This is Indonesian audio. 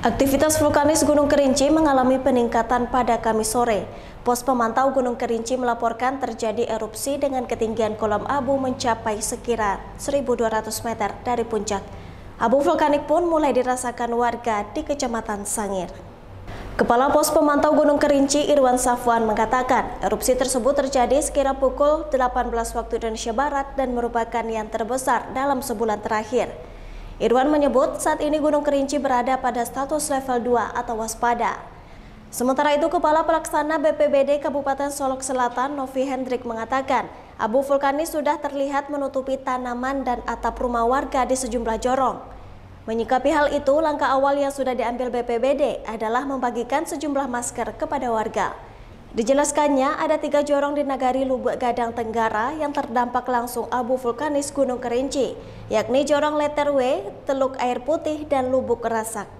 Aktivitas vulkanis Gunung Kerinci mengalami peningkatan pada Kamis sore. Pos pemantau Gunung Kerinci melaporkan terjadi erupsi dengan ketinggian kolom abu mencapai sekira 1.200 meter dari puncak. Abu vulkanik pun mulai dirasakan warga di Kecamatan Sangir. Kepala Pos Pemantau Gunung Kerinci Irwan Safwan mengatakan, erupsi tersebut terjadi sekira pukul 18 waktu Indonesia Barat dan merupakan yang terbesar dalam sebulan terakhir. Irwan menyebut saat ini Gunung Kerinci berada pada status level 2 atau waspada. Sementara itu, Kepala Pelaksana BPBD Kabupaten Solok Selatan, Novi Hendrik, mengatakan abu vulkanis sudah terlihat menutupi tanaman dan atap rumah warga di sejumlah jorong. Menyikapi hal itu, langkah awal yang sudah diambil BPBD adalah membagikan sejumlah masker kepada warga. Dijelaskannya, ada tiga jorong di Nagari Lubuk Gadang Tenggara yang terdampak langsung abu vulkanis Gunung Kerinci, yakni jorong Letter W, Teluk Air Putih, dan Lubuk Rasak.